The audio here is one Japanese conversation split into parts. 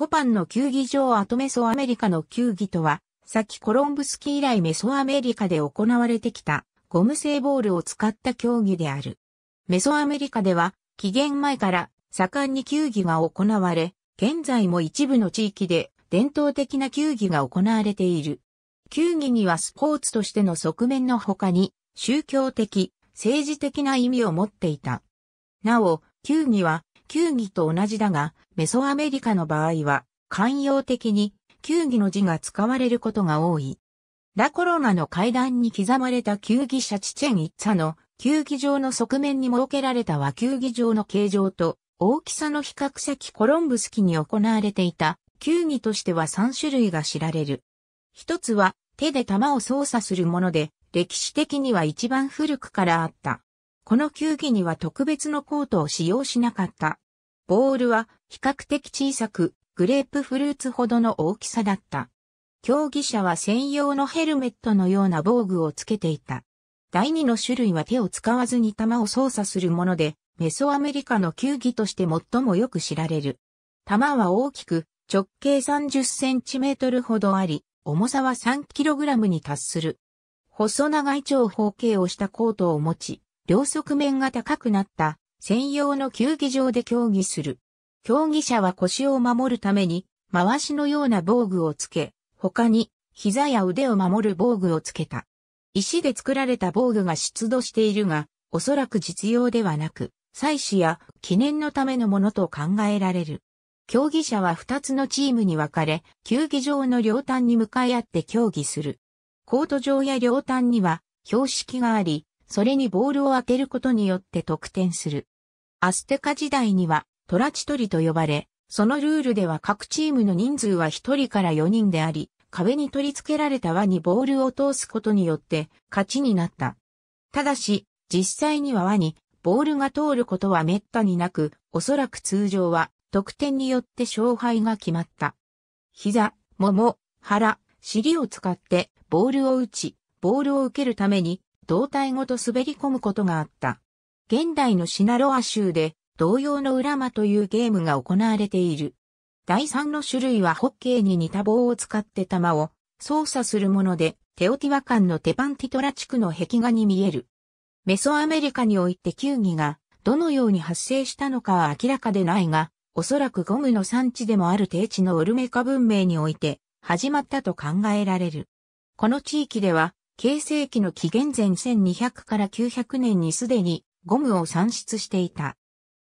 コパンの球技場アトメソアメリカの球技とは、先コロンブスキー以来メソアメリカで行われてきたゴム製ボールを使った競技である。メソアメリカでは紀元前から盛んに球技が行われ、現在も一部の地域で伝統的な球技が行われている。球技にはスポーツとしての側面の他に宗教的、政治的な意味を持っていた。なお、球技は球技と同じだが、メソアメリカの場合は、慣用的に球技の字が使われることが多い。ラコロナの階段に刻まれた球技者チチェン一茶の球技場の側面に設けられた和球技場の形状と大きさの比較先コロンブス期に行われていた球技としては3種類が知られる。一つは手で球を操作するもので歴史的には一番古くからあった。この球技には特別のコートを使用しなかった。ボールは比較的小さく、グレープフルーツほどの大きさだった。競技者は専用のヘルメットのような防具をつけていた。第二の種類は手を使わずに球を操作するもので、メソアメリカの球技として最もよく知られる。球は大きく直径30センチメートルほどあり、重さは3キログラムに達する。細長い長方形をしたコートを持ち、両側面が高くなった専用の球技場で競技する。競技者は腰を守るために、回しのような防具をつけ、他に、膝や腕を守る防具をつけた。石で作られた防具が出土しているが、おそらく実用ではなく、祭祀や記念のためのものと考えられる。競技者は2つのチームに分かれ、球技場の両端に向かい合って競技する。コート上や両端には標識があり、それにボールを当てることによって得点する。アステカ時代にはトラチトリと呼ばれ、そのルールでは各チームの人数は1人から4人であり、壁に取り付けられた輪にボールを通すことによって勝ちになった。ただし、実際には輪にボールが通ることは滅多になく、おそらく通常は得点によって勝敗が決まった。膝、もも、腹、尻を使ってボールを打ち、ボールを受けるために胴体ごと滑り込むことがあった。現代のシナロア州で同様のラ間というゲームが行われている。第3の種類はホッケーに似た棒を使って球を操作するもので、テオティワカンのテパンティトラ地区の壁画に見える。メソアメリカにおいて球技がどのように発生したのかは明らかでないが、おそらくゴムの産地でもある低地のオルメカ文明において始まったと考えられる。この地域では形成期の紀元前1200から900年にすでにゴムを産出していた。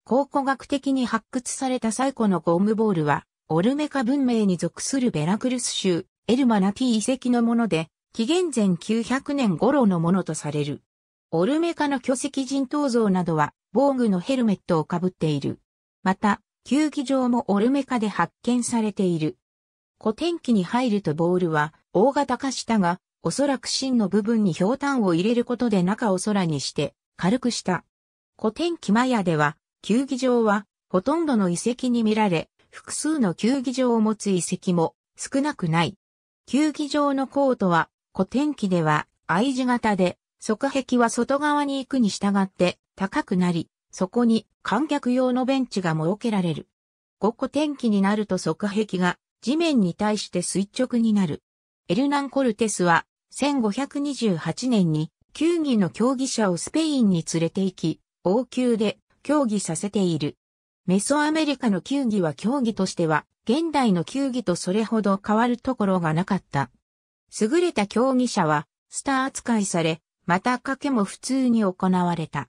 考古学的に発掘された最古のゴムボールは、オルメカ文明に属するベラクルス州、エルマナティ遺跡のもので、紀元前900年頃のものとされる。オルメカの巨石人頭像などは、防具のヘルメットをかぶっている。また、球技場もオルメカで発見されている。古典期に入るとボールは大型化したが、おそらく芯の部分に氷炭を入れることで中を空にして軽くした。古典機マヤでは、球技場はほとんどの遺跡に見られ、複数の球技場を持つ遺跡も少なくない。球技場のコートは古典機では I 字型で、側壁は外側に行くに従って高くなり、そこに観客用のベンチが設けられる。5個天気になると側壁が地面に対して垂直になる。エルナン・コルテスは1528年に球技の競技者をスペインに連れて行き、王宮で競技させている。メソアメリカの球技は競技としては、現代の球技とそれほど変わるところがなかった。優れた競技者は、スター扱いされ、また賭けも普通に行われた。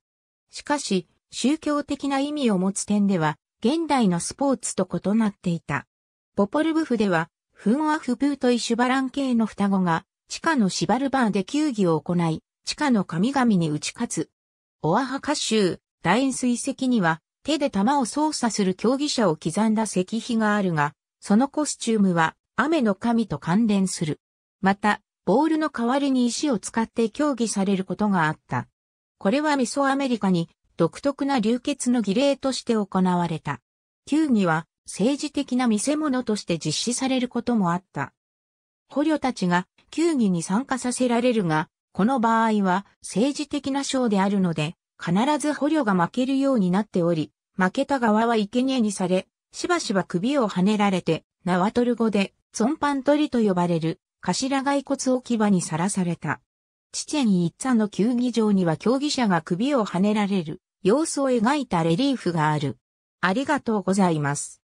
しかし、宗教的な意味を持つ点では、現代のスポーツと異なっていた。ポポルブフでは、フンアフブーとイシュバラン系の双子が地下のシバルバーで球技を行い、地下の神々に打ち勝つ。オアハカ州、大円水石には、手で弾を操作する競技者を刻んだ石碑があるが、そのコスチュームは、雨の神と関連する。また、ボールの代わりに石を使って競技されることがあった。これはミソアメリカに独特な流血の儀礼として行われた。球技は政治的な見せ物として実施されることもあった。捕虜たちが球技に参加させられるが、この場合は政治的な賞であるので、必ず捕虜が負けるようになっており、負けた側は生贄にされ、しばしば首をはねられて、ナワトル語で、ゾンパントリと呼ばれる、頭骸骨置き場にさらされた。チチェン一座の球技場には競技者が首をはねられる様子を描いたレリーフがある。ありがとうございます。